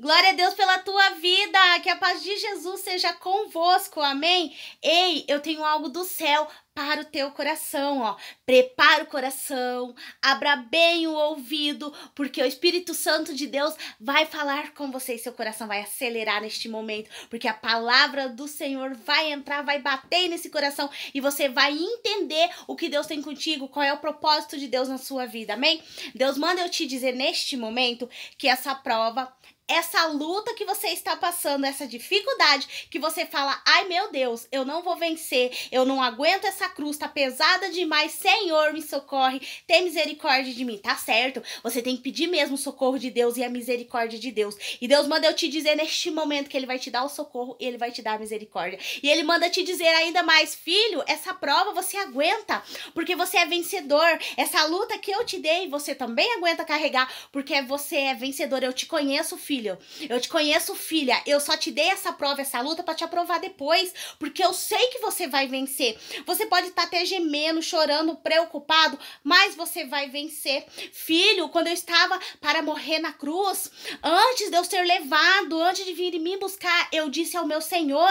Glória a Deus pela tua vida, que a paz de Jesus seja convosco, amém? Ei, eu tenho algo do céu para o teu coração, ó. Prepara o coração, abra bem o ouvido, porque o Espírito Santo de Deus vai falar com você e seu coração vai acelerar neste momento, porque a palavra do Senhor vai entrar, vai bater nesse coração e você vai entender o que Deus tem contigo, qual é o propósito de Deus na sua vida, amém? Deus manda eu te dizer neste momento que essa prova essa luta que você está passando, essa dificuldade que você fala: "Ai, meu Deus, eu não vou vencer, eu não aguento essa cruz, tá pesada demais. Senhor, me socorre, tem misericórdia de mim". Tá certo? Você tem que pedir mesmo o socorro de Deus e a misericórdia de Deus. E Deus manda eu te dizer neste momento que ele vai te dar o socorro e ele vai te dar a misericórdia. E ele manda te dizer ainda mais: "Filho, essa prova você aguenta, porque você é vencedor. Essa luta que eu te dei, você também aguenta carregar, porque você é vencedor. Eu te conheço, filho filho. Eu te conheço, filha. Eu só te dei essa prova, essa luta para te aprovar depois, porque eu sei que você vai vencer. Você pode estar tá até gemendo, chorando, preocupado, mas você vai vencer. Filho, quando eu estava para morrer na cruz, antes de eu ser levado, antes de vir me buscar, eu disse ao meu Senhor,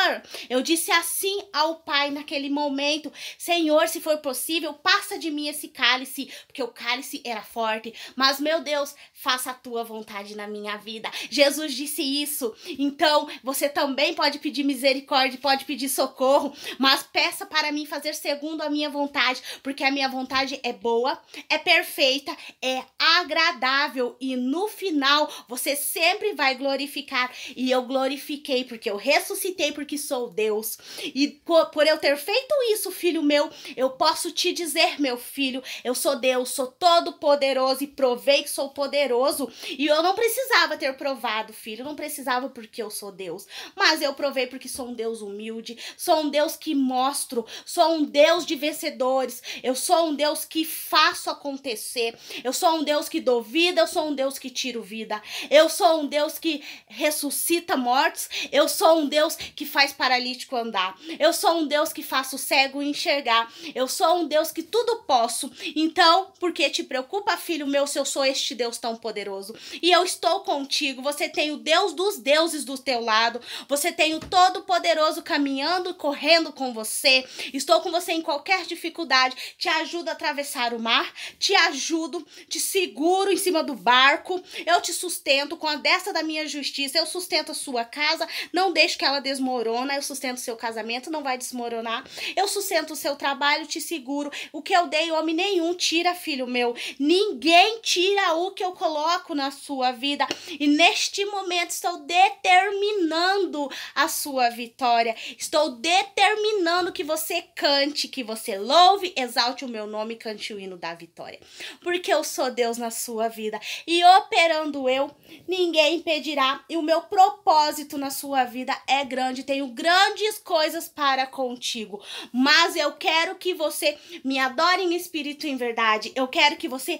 eu disse assim ao Pai naquele momento: Senhor, se for possível, passa de mim esse cálice, porque o cálice era forte, mas meu Deus, faça a tua vontade na minha vida. Jesus disse isso. Então, você também pode pedir misericórdia, pode pedir socorro, mas peça para mim fazer segundo a minha vontade, porque a minha vontade é boa, é perfeita, é agradável e no final você sempre vai glorificar. E eu glorifiquei porque eu ressuscitei porque sou Deus. E por eu ter feito isso, filho meu, eu posso te dizer, meu filho, eu sou Deus, sou todo poderoso e provei que sou poderoso, e eu não precisava ter provado filho, não precisava porque eu sou Deus, mas eu provei porque sou um Deus humilde, sou um Deus que mostro, sou um Deus de vencedores, eu sou um Deus que faço acontecer, eu sou um Deus que dou vida, eu sou um Deus que tiro vida, eu sou um Deus que ressuscita mortos, eu sou um Deus que faz paralítico andar, eu sou um Deus que faço cego enxergar, eu sou um Deus que tudo posso, então, por que te preocupa, filho meu, se eu sou este Deus tão poderoso? E eu estou contigo, você você tem o Deus dos deuses do teu lado, você tem o Todo-Poderoso caminhando, correndo com você. Estou com você em qualquer dificuldade, te ajudo a atravessar o mar, te ajudo, te seguro em cima do barco, eu te sustento com a desta da minha justiça, eu sustento a sua casa, não deixo que ela desmorona, eu sustento o seu casamento, não vai desmoronar, eu sustento o seu trabalho, te seguro, o que eu dei, homem nenhum tira, filho meu, ninguém tira o que eu coloco na sua vida, e neste neste momento estou determinando a sua vitória. Estou determinando que você cante, que você louve, exalte o meu nome e cante o hino da vitória. Porque eu sou Deus na sua vida e operando eu, ninguém impedirá. E o meu propósito na sua vida é grande. Tenho grandes coisas para contigo. Mas eu quero que você me adore em espírito e em verdade. Eu quero que você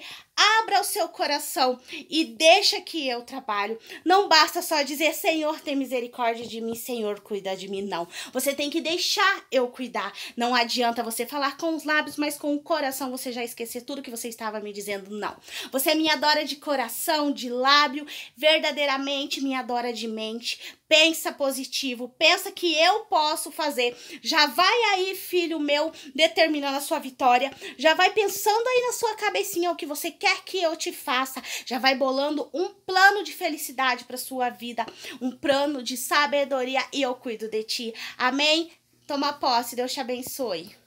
Abra o seu coração e deixa que eu trabalho. Não basta só dizer, Senhor, tem misericórdia de mim, Senhor, cuida de mim, não. Você tem que deixar eu cuidar. Não adianta você falar com os lábios, mas com o coração você já esquecer tudo que você estava me dizendo, não. Você me adora de coração, de lábio, verdadeiramente me adora de mente pensa positivo, pensa que eu posso fazer. Já vai aí, filho meu, determinando a sua vitória. Já vai pensando aí na sua cabecinha o que você quer que eu te faça. Já vai bolando um plano de felicidade para sua vida, um plano de sabedoria e eu cuido de ti. Amém? Toma posse, Deus te abençoe.